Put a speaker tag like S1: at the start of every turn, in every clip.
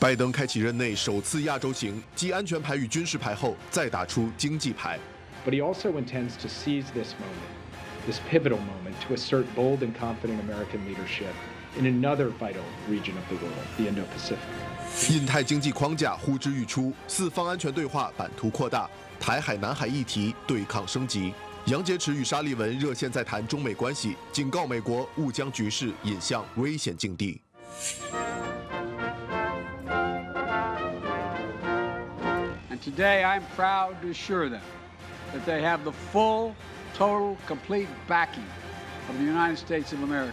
S1: 拜登开启任内首次亚洲行，继安全牌与军事牌后再打出经济牌。
S2: But he also intends to seize this moment, this pivotal moment, to assert bold and confident American leadership in another vital region of the world, the Indo-Pacific. 印太经
S1: 济框架呼之欲出，四方安全对话版图扩大，台海、南海议题对抗升级。杨洁篪与沙利文热线在谈中美关系，警告美国勿将局势引向危险境地。
S2: today i'm proud to assure them that they have the full total complete backing of the united states of america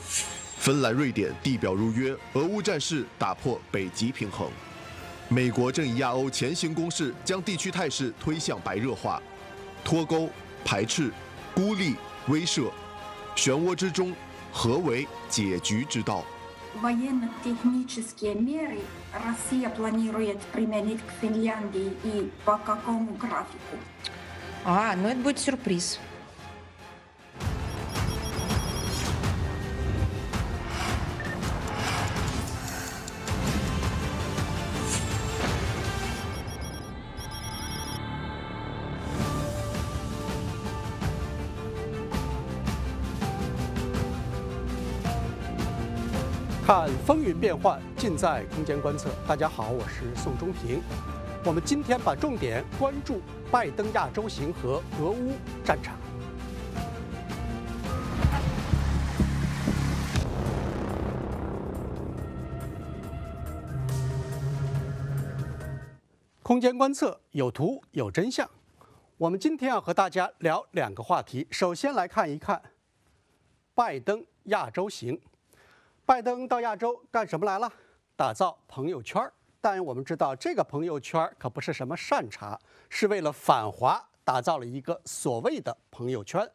S1: 芬兰瑞典地表如约俄乌战事打破北极平衡美国正以亚欧前行攻势将地区态势推向白热化脱钩排斥孤立威慑漩涡之中何为解局之道
S2: военно-технические меры Россия
S1: планирует применить к Финляндии и по какому графику? А, ну это будет сюрприз.
S2: 风云变幻尽在空间观测。大家好，我是宋忠平。我们今天把重点关注拜登亚洲行和俄乌战场。空间观测有图有真相。我们今天要和大家聊两个话题。首先来看一看拜登亚洲行。拜登到亚洲干什么来了？打造朋友圈儿，但我们知道这个朋友圈儿可不是什么善茬，是为了反华打造了一个所谓的朋友圈。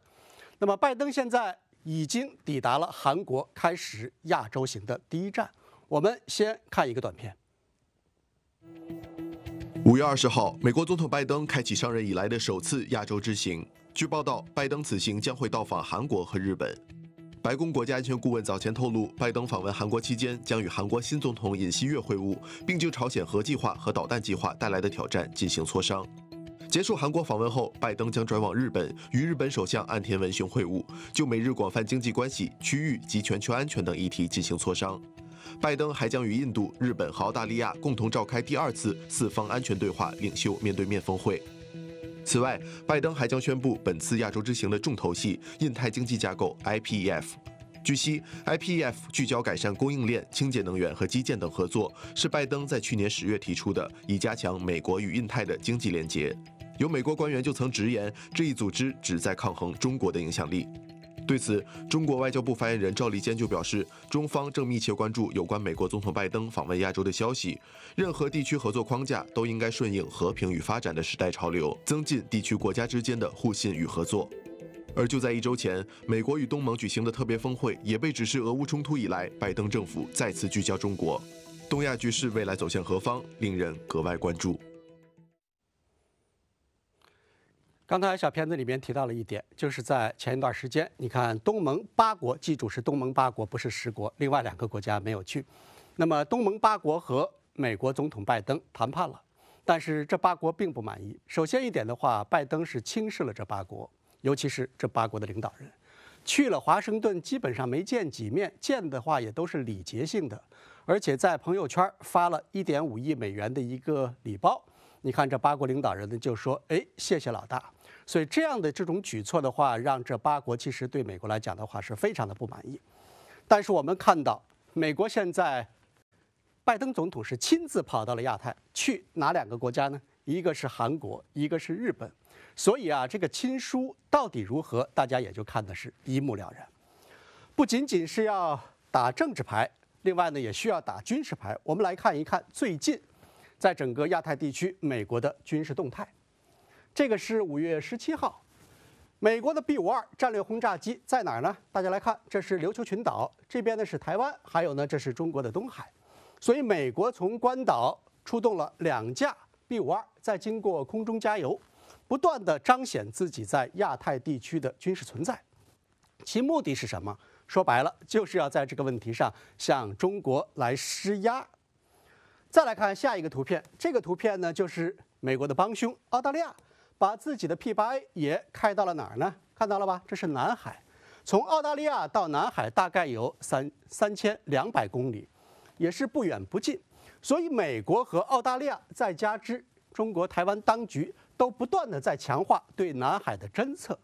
S2: 那么，拜登现在已经抵达了韩国，开始亚洲行的第一站。我们先看一个短片。
S1: 五月二十号，美国总统拜登开启上任以来的首次亚洲之行。据报道，拜登此行将会到访韩国和日本。白宫国家安全顾问早前透露，拜登访问韩国期间将与韩国新总统尹锡悦会晤，并就朝鲜核计划和导弹计划带来的挑战进行磋商。结束韩国访问后，拜登将转往日本，与日本首相岸田文雄会晤，就美日广泛经济关系、区域及全球安全等议题进行磋商。拜登还将与印度、日本和澳大利亚共同召开第二次四方安全对话领袖面对面峰会。此外，拜登还将宣布本次亚洲之行的重头戏——印太经济架构 （IPEF）。据悉，IPEF 聚焦改善供应链、清洁能源和基建等合作，是拜登在去年十月提出的，以加强美国与印太的经济联结。有美国官员就曾直言，这一组织旨在抗衡中国的影响力。对此，中国外交部发言人赵立坚就表示，中方正密切关注有关美国总统拜登访问亚洲的消息。任何地区合作框架都应该顺应和平与发展的时代潮流，增进地区国家之间的互信与合作。而就在一周前，美国与东盟举行的特别峰会也被指是俄乌冲突以来拜登政府再次聚焦中国。东亚局势未来走向何方，令人格外关注。
S2: 刚才小片子里面提到了一点，就是在前一段时间，你看东盟八国，记住是东盟八国，不是十国，另外两个国家没有去。那么东盟八国和美国总统拜登谈判了，但是这八国并不满意。首先一点的话，拜登是轻视了这八国，尤其是这八国的领导人，去了华盛顿基本上没见几面，见的话也都是礼节性的，而且在朋友圈发了一点五亿美元的一个礼包。你看这八国领导人呢，就说：“哎，谢谢老大。”所以这样的这种举措的话，让这八国其实对美国来讲的话是非常的不满意。但是我们看到，美国现在拜登总统是亲自跑到了亚太去，哪两个国家呢？一个是韩国，一个是日本。所以啊，这个亲疏到底如何，大家也就看的是一目了然。不仅仅是要打政治牌，另外呢也需要打军事牌。我们来看一看最近，在整个亚太地区美国的军事动态。这个是五月十七号，美国的 B 五二战略轰炸机在哪儿呢？大家来看，这是琉球群岛，这边呢是台湾，还有呢这是中国的东海，所以美国从关岛出动了两架 B 五二，在经过空中加油，不断的彰显自己在亚太地区的军事存在，其目的是什么？说白了就是要在这个问题上向中国来施压。再来看下一个图片，这个图片呢就是美国的帮凶澳大利亚。把自己的 P8A 也开到了哪儿呢？看到了吧，这是南海。从澳大利亚到南海大概有三三千两百公里，也是不远不近。所以美国和澳大利亚，再加之中国台湾当局，都不断的在强化对南海的侦测、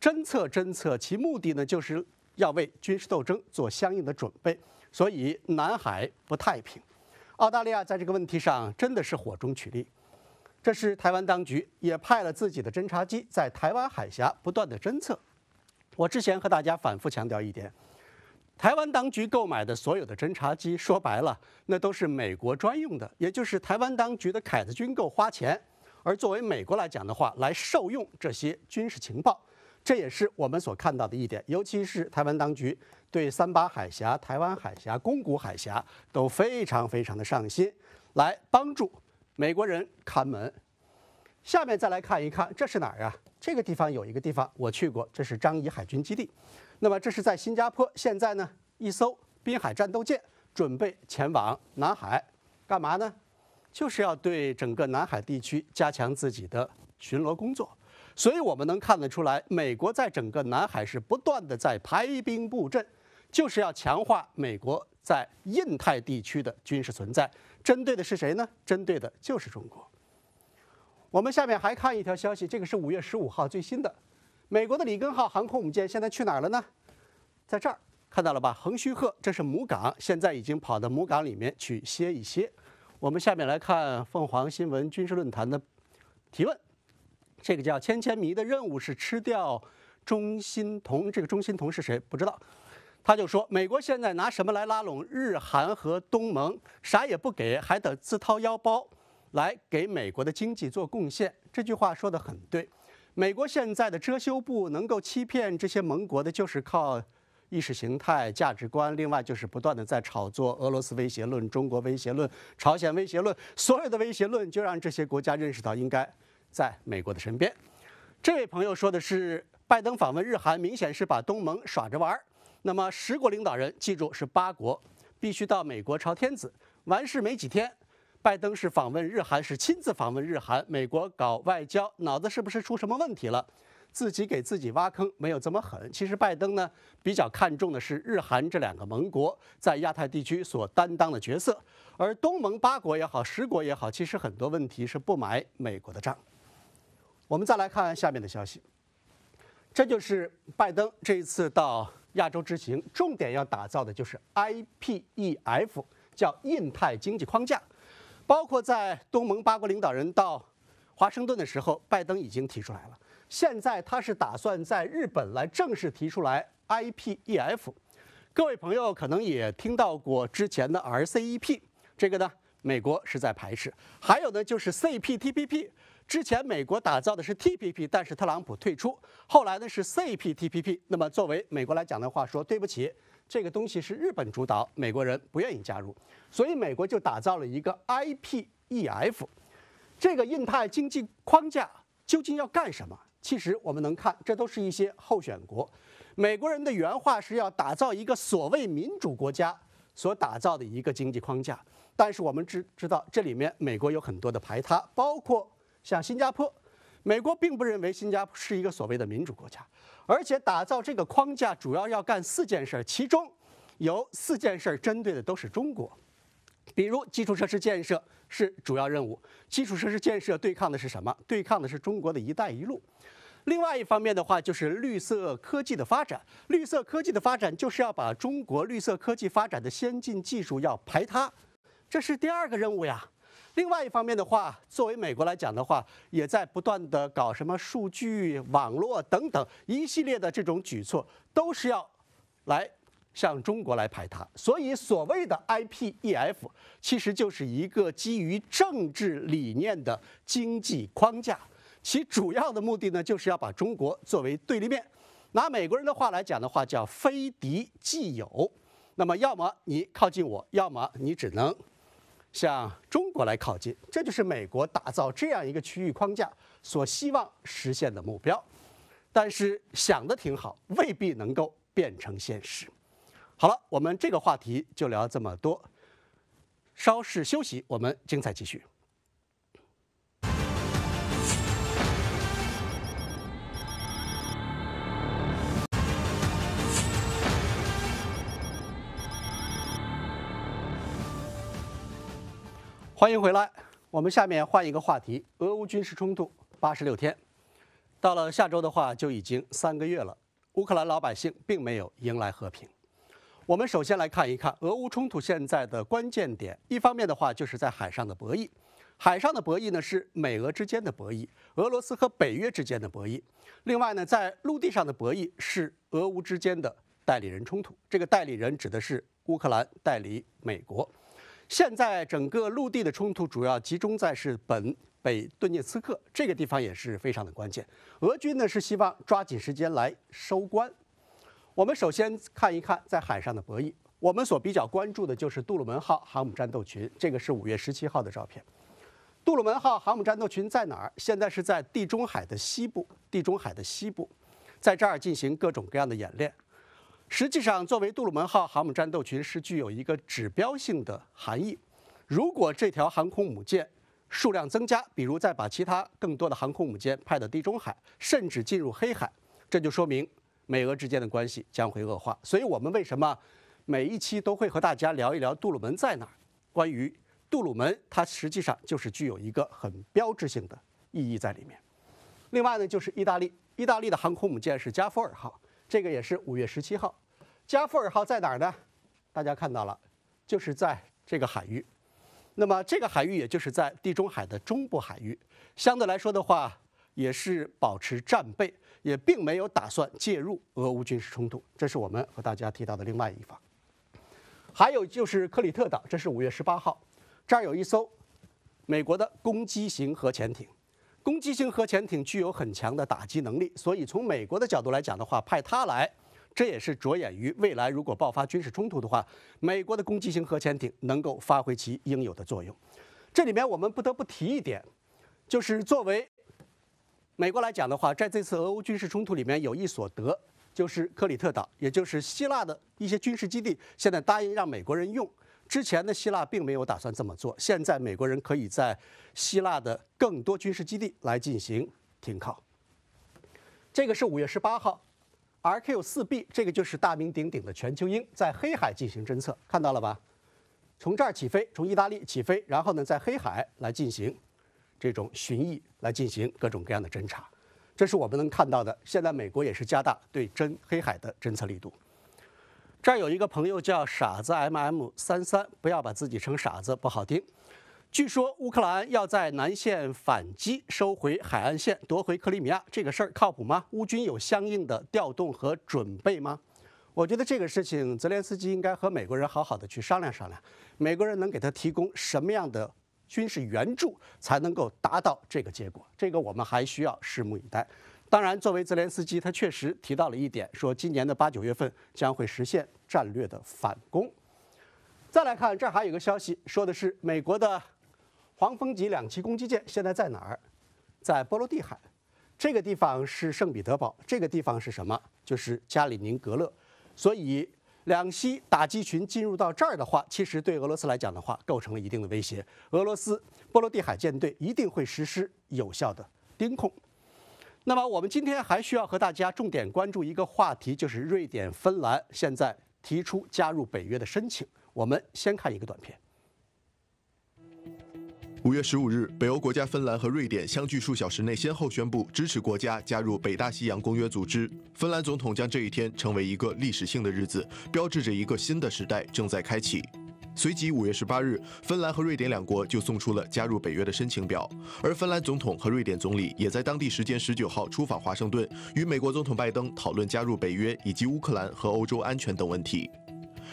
S2: 侦测、侦测。其目的呢，就是要为军事斗争做相应的准备。所以南海不太平。澳大利亚在这个问题上真的是火中取栗。这是台湾当局也派了自己的侦察机在台湾海峡不断的侦测。我之前和大家反复强调一点，台湾当局购买的所有的侦察机，说白了，那都是美国专用的，也就是台湾当局的“凯子军购”花钱，而作为美国来讲的话，来受用这些军事情报，这也是我们所看到的一点。尤其是台湾当局对三八海峡、台湾海峡、宫古海峡都非常非常的上心，来帮助。美国人看门，下面再来看一看，这是哪儿啊？这个地方有一个地方我去过，这是张仪海军基地。那么这是在新加坡，现在呢，一艘滨海战斗舰准备前往南海，干嘛呢？就是要对整个南海地区加强自己的巡逻工作。所以我们能看得出来，美国在整个南海是不断的在排兵布阵，就是要强化美国在印太地区的军事存在。针对的是谁呢？针对的就是中国。我们下面还看一条消息，这个是五月十五号最新的。美国的里根号航空母舰现在去哪儿了呢？在这儿看到了吧？横须贺，这是母港，现在已经跑到母港里面去歇一歇。我们下面来看凤凰新闻军事论坛的提问。这个叫“千千迷”的任务是吃掉中心同，这个中心同是谁？不知道。他就说：“美国现在拿什么来拉拢日韩和东盟？啥也不给，还得自掏腰包，来给美国的经济做贡献。”这句话说得很对。美国现在的遮羞布能够欺骗这些盟国的，就是靠意识形态、价值观，另外就是不断的在炒作俄罗斯威胁论、中国威胁论、朝鲜威胁论，所有的威胁论就让这些国家认识到应该在美国的身边。这位朋友说的是，拜登访问日韩，明显是把东盟耍着玩儿。那么十国领导人，记住是八国，必须到美国朝天子。完事没几天，拜登是访问日韩，是亲自访问日韩。美国搞外交，脑子是不是出什么问题了？自己给自己挖坑，没有这么狠。其实拜登呢，比较看重的是日韩这两个盟国在亚太地区所担当的角色，而东盟八国也好，十国也好，其实很多问题是不买美国的账。我们再来看下面的消息，这就是拜登这一次到。亚洲之行重点要打造的就是 IPEF，叫印太经济框架，包括在东盟八国领导人到华盛顿的时候，拜登已经提出来了。现在他是打算在日本来正式提出来 IPEF。各位朋友可能也听到过之前的 RCEP，这个呢美国是在排斥。还有呢就是 CPTPP。之前美国打造的是 TPP，但是特朗普退出，后来呢是 CPTPP。那么作为美国来讲的话，说对不起，这个东西是日本主导，美国人不愿意加入，所以美国就打造了一个 IPEF。这个印太经济框架究竟要干什么？其实我们能看，这都是一些候选国。美国人的原话是要打造一个所谓民主国家所打造的一个经济框架，但是我们知知道这里面美国有很多的排他，包括。像新加坡，美国并不认为新加坡是一个所谓的民主国家，而且打造这个框架主要要干四件事儿，其中有四件事儿针对的都是中国，比如基础设施建设是主要任务，基础设施建设对抗的是什么？对抗的是中国的一带一路。另外一方面的话，就是绿色科技的发展，绿色科技的发展就是要把中国绿色科技发展的先进技术要排它，这是第二个任务呀。另外一方面的话，作为美国来讲的话，也在不断的搞什么数据网络等等一系列的这种举措，都是要来向中国来排他。所以所谓的 IPEF 其实就是一个基于政治理念的经济框架，其主要的目的呢，就是要把中国作为对立面，拿美国人的话来讲的话，叫非敌即友。那么要么你靠近我，要么你只能。向中国来靠近，这就是美国打造这样一个区域框架所希望实现的目标。但是想的挺好，未必能够变成现实。好了，我们这个话题就聊这么多，稍事休息，我们精彩继续。欢迎回来，我们下面换一个话题。俄乌军事冲突八十六天，到了下周的话就已经三个月了。乌克兰老百姓并没有迎来和平。我们首先来看一看俄乌冲突现在的关键点。一方面的话，就是在海上的博弈，海上的博弈呢是美俄之间的博弈，俄罗斯和北约之间的博弈。另外呢，在陆地上的博弈是俄乌之间的代理人冲突。这个代理人指的是乌克兰代理美国。现在整个陆地的冲突主要集中在是本北顿涅茨克这个地方也是非常的关键。俄军呢是希望抓紧时间来收官。我们首先看一看在海上的博弈。我们所比较关注的就是杜鲁门号航母战斗群，这个是五月十七号的照片。杜鲁门号航母战斗群在哪儿？现在是在地中海的西部，地中海的西部，在这儿进行各种各样的演练。实际上，作为杜鲁门号航母战斗群是具有一个指标性的含义。如果这条航空母舰数量增加，比如再把其他更多的航空母舰派到地中海，甚至进入黑海，这就说明美俄之间的关系将会恶化。所以，我们为什么每一期都会和大家聊一聊杜鲁门在哪？关于杜鲁门，它实际上就是具有一个很标志性的意义在里面。另外呢，就是意大利，意大利的航空母舰是加富尔号。这个也是五月十七号，加富尔号在哪儿呢？大家看到了，就是在这个海域。那么这个海域也就是在地中海的中部海域，相对来说的话，也是保持战备，也并没有打算介入俄乌军事冲突。这是我们和大家提到的另外一方。还有就是克里特岛，这是五月十八号，这儿有一艘美国的攻击型核潜艇。攻击型核潜艇具有很强的打击能力，所以从美国的角度来讲的话，派它来，这也是着眼于未来，如果爆发军事冲突的话，美国的攻击型核潜艇能够发挥其应有的作用。这里面我们不得不提一点，就是作为美国来讲的话，在这次俄乌军事冲突里面有一所得，就是克里特岛，也就是希腊的一些军事基地，现在答应让美国人用。之前的希腊并没有打算这么做，现在美国人可以在希腊的更多军事基地来进行停靠。这个是五月十八号，RQ-4B，这个就是大名鼎鼎的全球鹰，在黑海进行侦测，看到了吧？从这儿起飞，从意大利起飞，然后呢，在黑海来进行这种巡弋，来进行各种各样的侦查。这是我们能看到的，现在美国也是加大对真黑海的侦测力度。这儿有一个朋友叫傻子 mm 三三，不要把自己称傻子，不好听。据说乌克兰要在南线反击，收回海岸线，夺回克里米亚，这个事儿靠谱吗？乌军有相应的调动和准备吗？我觉得这个事情，泽连斯基应该和美国人好好的去商量商量，美国人能给他提供什么样的军事援助，才能够达到这个结果？这个我们还需要拭目以待。当然，作为泽连斯基，他确实提到了一点，说今年的八九月份将会实现。战略的反攻。再来看，这儿还有个消息，说的是美国的黄蜂级两栖攻击舰现在在哪儿？在波罗的海。这个地方是圣彼得堡，这个地方是什么？就是加里宁格勒。所以，两栖打击群进入到这儿的话，其实对俄罗斯来讲的话，构成了一定的威胁。俄罗斯波罗的海舰队一定会实施有效的盯控。那么，我们今天还需要和大家重点关注一个话题，就是瑞典、芬兰现在。提出加入北约的申请，我们先看一个短片。
S1: 五月十五日，北欧国家芬兰和瑞典相距数小时内先后宣布支持国家加入北大西洋公约组织。芬兰总统将这一天成为一个历史性的日子，标志着一个新的时代正在开启。随即，五月十八日，芬兰和瑞典两国就送出了加入北约的申请表，而芬兰总统和瑞典总理也在当地时间十九号出访华盛顿，与美国总统拜登讨论加入北约以及乌克兰和欧洲安全等问题。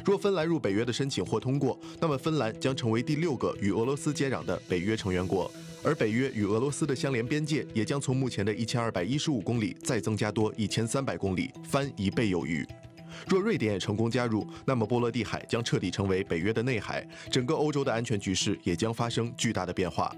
S1: 若芬兰入北约的申请获通过，那么芬兰将成为第六个与俄罗斯接壤的北约成员国，而北约与俄罗斯的相连边界也将从目前的一千二百一十五公里再增加多一千三百公里，翻一倍有余。若瑞典也成功加入，那么波罗的海将彻底成为北约的内海，整个欧洲的安全局势也将发生巨大的变化。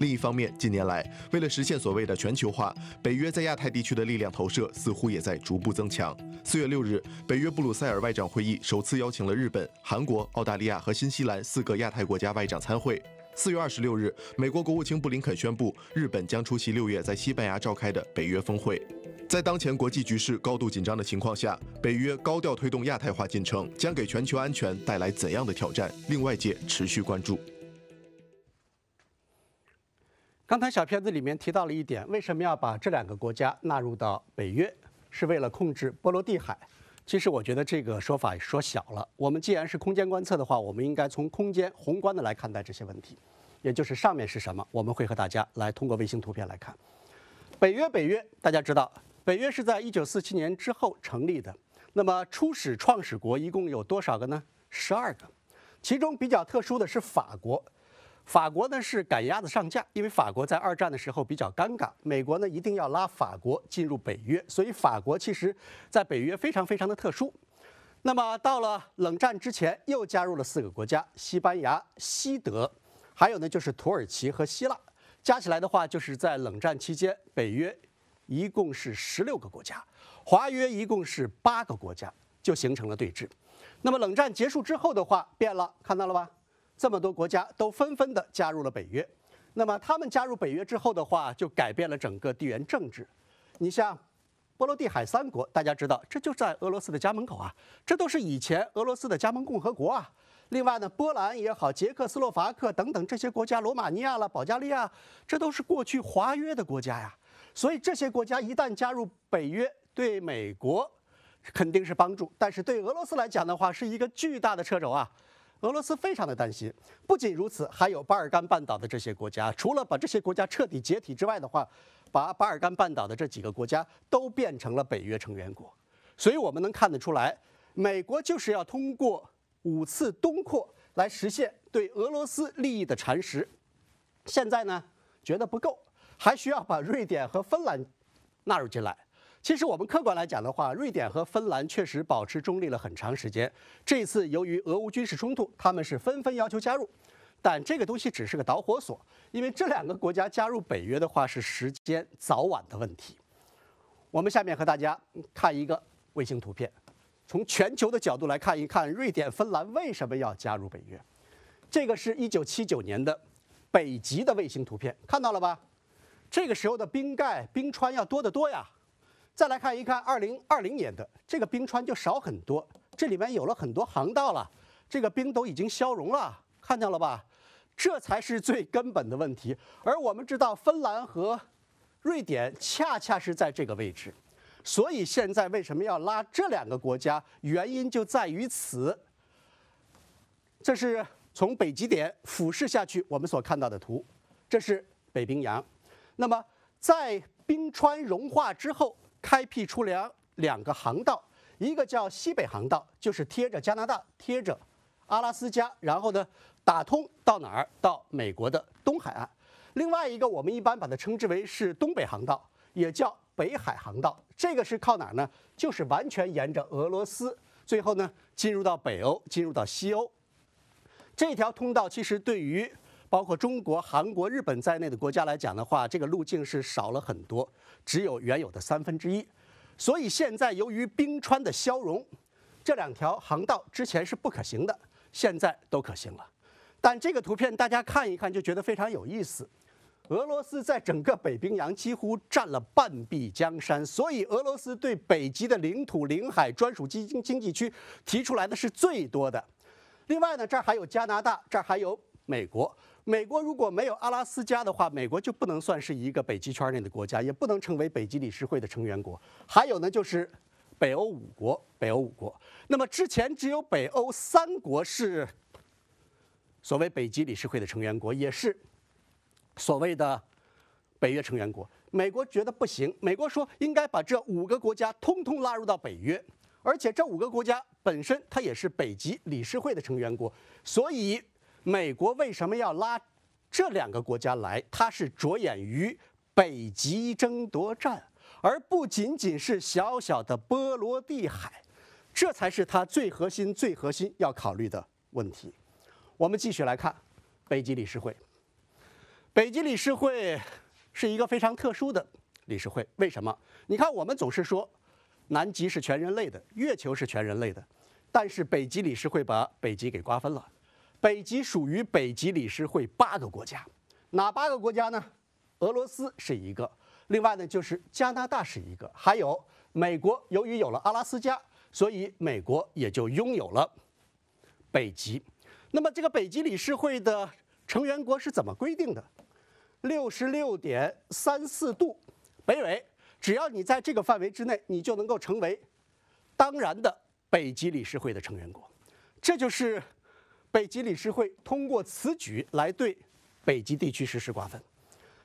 S1: 另一方面，近年来，为了实现所谓的全球化，北约在亚太地区的力量投射似乎也在逐步增强。四月六日，北约布鲁塞尔外长会议首次邀请了日本、韩国、澳大利亚和新西兰四个亚太国家外长参会。四月二十六日，美国国务卿布林肯宣布，日本将出席六月在西班牙召开的北约峰会。在当前国际局势高度紧张的情况下，北约高调推动亚太化进程，将给全球安全带来怎样的挑战，令外界持续关注。
S2: 刚才小片子里面提到了一点，为什么要把这两个国家纳入到北约，是为了控制波罗的海？其实我觉得这个说法说小了。我们既然是空间观测的话，我们应该从空间宏观的来看待这些问题，也就是上面是什么，我们会和大家来通过卫星图片来看。北约，北约，大家知道。北约是在一九四七年之后成立的，那么初始创始国一共有多少个呢？十二个，其中比较特殊的是法国。法国呢是赶鸭子上架，因为法国在二战的时候比较尴尬，美国呢一定要拉法国进入北约，所以法国其实在北约非常非常的特殊。那么到了冷战之前，又加入了四个国家：西班牙、西德，还有呢就是土耳其和希腊。加起来的话，就是在冷战期间，北约。一共是十六个国家，华约一共是八个国家，就形成了对峙。那么冷战结束之后的话，变了，看到了吧？这么多国家都纷纷的加入了北约。那么他们加入北约之后的话，就改变了整个地缘政治。你像波罗的海三国，大家知道，这就在俄罗斯的家门口啊，这都是以前俄罗斯的加盟共和国啊。另外呢，波兰也好，捷克斯洛伐克等等这些国家，罗马尼亚了，保加利亚，这都是过去华约的国家呀。所以这些国家一旦加入北约，对美国肯定是帮助，但是对俄罗斯来讲的话，是一个巨大的掣肘啊。俄罗斯非常的担心。不仅如此，还有巴尔干半岛的这些国家，除了把这些国家彻底解体之外的话，把巴尔干半岛的这几个国家都变成了北约成员国。所以我们能看得出来，美国就是要通过五次东扩来实现对俄罗斯利益的蚕食。现在呢，觉得不够。还需要把瑞典和芬兰纳入进来。其实我们客观来讲的话，瑞典和芬兰确实保持中立了很长时间。这次由于俄乌军事冲突，他们是纷纷要求加入。但这个东西只是个导火索，因为这两个国家加入北约的话，是时间早晚的问题。我们下面和大家看一个卫星图片，从全球的角度来看一看瑞典、芬兰为什么要加入北约。这个是一九七九年的北极的卫星图片，看到了吧？这个时候的冰盖、冰川要多得多呀。再来看一看二零二零年的这个冰川就少很多，这里面有了很多航道了。这个冰都已经消融了，看见了吧？这才是最根本的问题。而我们知道，芬兰和瑞典恰恰是在这个位置，所以现在为什么要拉这两个国家？原因就在于此。这是从北极点俯视下去我们所看到的图，这是北冰洋。那么，在冰川融化之后，开辟出两两个航道，一个叫西北航道，就是贴着加拿大，贴着阿拉斯加，然后呢，打通到哪儿？到美国的东海岸。另外一个，我们一般把它称之为是东北航道，也叫北海航道。这个是靠哪儿呢？就是完全沿着俄罗斯，最后呢，进入到北欧，进入到西欧。这条通道其实对于。包括中国、韩国、日本在内的国家来讲的话，这个路径是少了很多，只有原有的三分之一。所以现在由于冰川的消融，这两条航道之前是不可行的，现在都可行了。但这个图片大家看一看就觉得非常有意思。俄罗斯在整个北冰洋几乎占了半壁江山，所以俄罗斯对北极的领土、领海、专属经金经济区提出来的是最多的。另外呢，这儿还有加拿大，这儿还有美国。美国如果没有阿拉斯加的话，美国就不能算是一个北极圈内的国家，也不能成为北极理事会的成员国。还有呢，就是北欧五国。北欧五国，那么之前只有北欧三国是所谓北极理事会的成员国，也是所谓的北约成员国。美国觉得不行，美国说应该把这五个国家通通拉入到北约，而且这五个国家本身它也是北极理事会的成员国，所以。美国为什么要拉这两个国家来？它是着眼于北极争夺战，而不仅仅是小小的波罗的海，这才是它最核心、最核心要考虑的问题。我们继续来看北极理事会。北极理事会是一个非常特殊的理事会。为什么？你看，我们总是说南极是全人类的，月球是全人类的，但是北极理事会把北极给瓜分了。北极属于北极理事会八个国家，哪八个国家呢？俄罗斯是一个，另外呢就是加拿大是一个，还有美国，由于有了阿拉斯加，所以美国也就拥有了北极。那么这个北极理事会的成员国是怎么规定的？六十六点三四度北纬，只要你在这个范围之内，你就能够成为当然的北极理事会的成员国。这就是。北极理事会通过此举来对北极地区实施瓜分，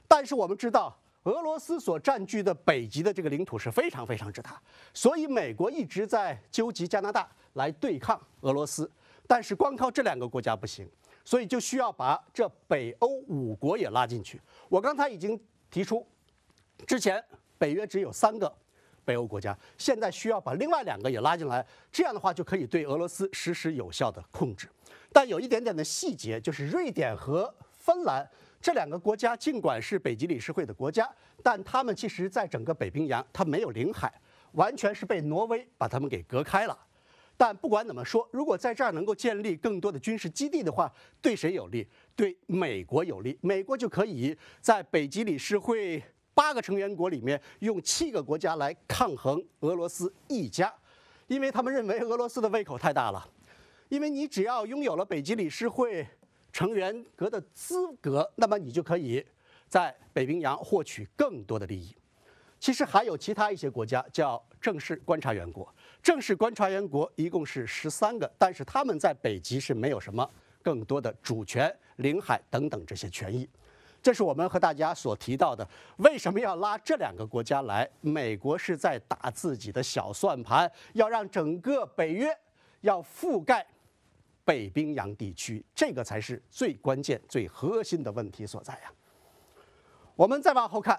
S2: 但是我们知道俄罗斯所占据的北极的这个领土是非常非常之大，所以美国一直在纠集加拿大来对抗俄罗斯，但是光靠这两个国家不行，所以就需要把这北欧五国也拉进去。我刚才已经提出，之前北约只有三个北欧国家，现在需要把另外两个也拉进来，这样的话就可以对俄罗斯实施有效的控制。但有一点点的细节，就是瑞典和芬兰这两个国家，尽管是北极理事会的国家，但他们其实在整个北冰洋，它没有领海，完全是被挪威把他们给隔开了。但不管怎么说，如果在这儿能够建立更多的军事基地的话，对谁有利？对美国有利，美国就可以在北极理事会八个成员国里面，用七个国家来抗衡俄罗斯一家，因为他们认为俄罗斯的胃口太大了。因为你只要拥有了北极理事会成员国的资格，那么你就可以在北冰洋获取更多的利益。其实还有其他一些国家叫正式观察员国，正式观察员国一共是十三个，但是他们在北极是没有什么更多的主权、领海等等这些权益。这是我们和大家所提到的，为什么要拉这两个国家来？美国是在打自己的小算盘，要让整个北约要覆盖。北冰洋地区，这个才是最关键、最核心的问题所在呀。我们再往后看，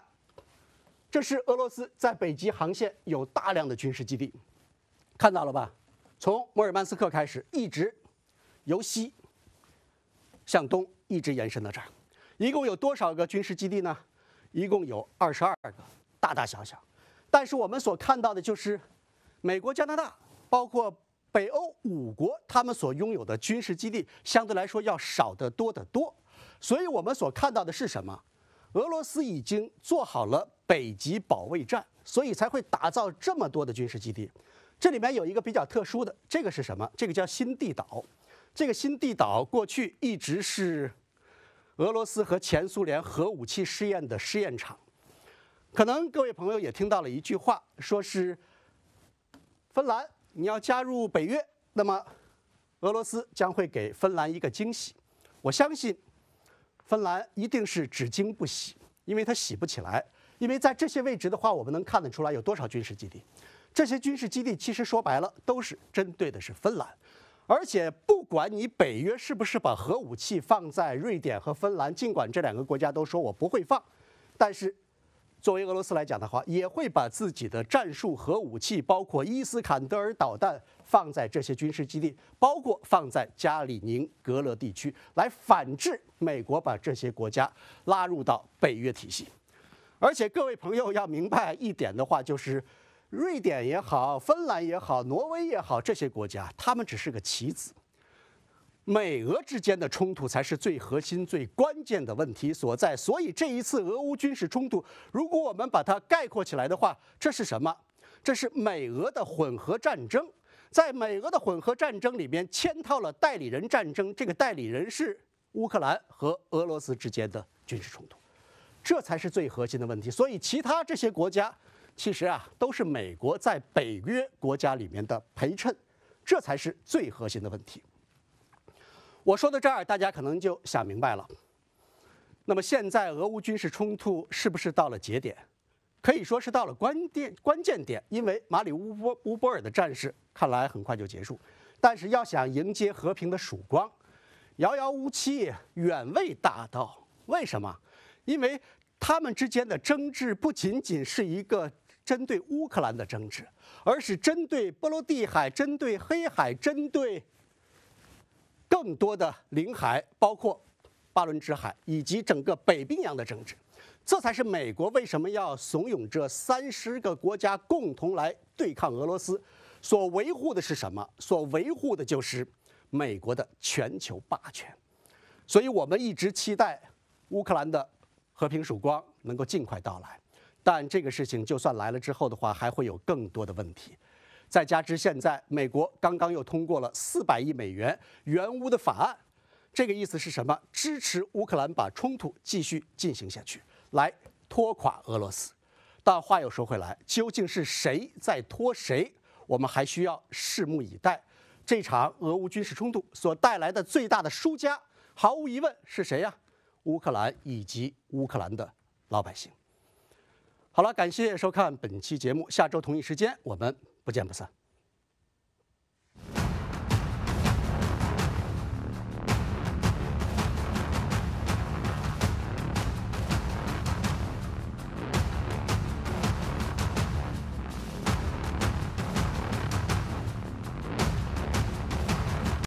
S2: 这是俄罗斯在北极航线有大量的军事基地，看到了吧？从摩尔曼斯克开始，一直由西向东一直延伸到这儿，一共有多少个军事基地呢？一共有二十二个，大大小小。但是我们所看到的就是美国、加拿大，包括。北欧五国，他们所拥有的军事基地相对来说要少得多得多，所以我们所看到的是什么？俄罗斯已经做好了北极保卫战，所以才会打造这么多的军事基地。这里面有一个比较特殊的，这个是什么？这个叫新地岛。这个新地岛过去一直是俄罗斯和前苏联核武器试验的试验场。可能各位朋友也听到了一句话，说是芬兰。你要加入北约，那么俄罗斯将会给芬兰一个惊喜。我相信，芬兰一定是只惊不喜，因为它喜不起来。因为在这些位置的话，我们能看得出来有多少军事基地。这些军事基地其实说白了，都是针对的是芬兰。而且，不管你北约是不是把核武器放在瑞典和芬兰，尽管这两个国家都说我不会放，但是。作为俄罗斯来讲的话，也会把自己的战术核武器，包括伊斯坎德尔导弹，放在这些军事基地，包括放在加里宁格勒地区，来反制美国把这些国家拉入到北约体系。而且各位朋友要明白一点的话，就是瑞典也好，芬兰也好，挪威也好，这些国家，他们只是个棋子。美俄之间的冲突才是最核心、最关键的问题所在。所以这一次俄乌军事冲突，如果我们把它概括起来的话，这是什么？这是美俄的混合战争。在美俄的混合战争里面，嵌套了代理人战争。这个代理人是乌克兰和俄罗斯之间的军事冲突，这才是最核心的问题。所以其他这些国家，其实啊，都是美国在北约国家里面的陪衬，这才是最核心的问题。我说到这儿，大家可能就想明白了。那么现在俄乌军事冲突是不是到了节点？可以说是到了关键关键点，因为马里乌波乌波尔的战事看来很快就结束，但是要想迎接和平的曙光，遥遥无期，远未达到。为什么？因为他们之间的争执不仅仅是一个针对乌克兰的争执，而是针对波罗的海、针对黑海、针对。更多的领海，包括巴伦支海以及整个北冰洋的政治。这才是美国为什么要怂恿这三十个国家共同来对抗俄罗斯，所维护的是什么？所维护的就是美国的全球霸权。所以，我们一直期待乌克兰的和平曙光能够尽快到来，但这个事情就算来了之后的话，还会有更多的问题。再加之，现在美国刚刚又通过了四百亿美元援乌的法案，这个意思是什么？支持乌克兰把冲突继续进行下去，来拖垮俄罗斯。但话又说回来，究竟是谁在拖谁？我们还需要拭目以待。这场俄乌军事冲突所带来的最大的输家，毫无疑问是谁呀？乌克兰以及乌克兰的老百姓。好了，感谢收看本期节目，下周同一时间我们。不见不散。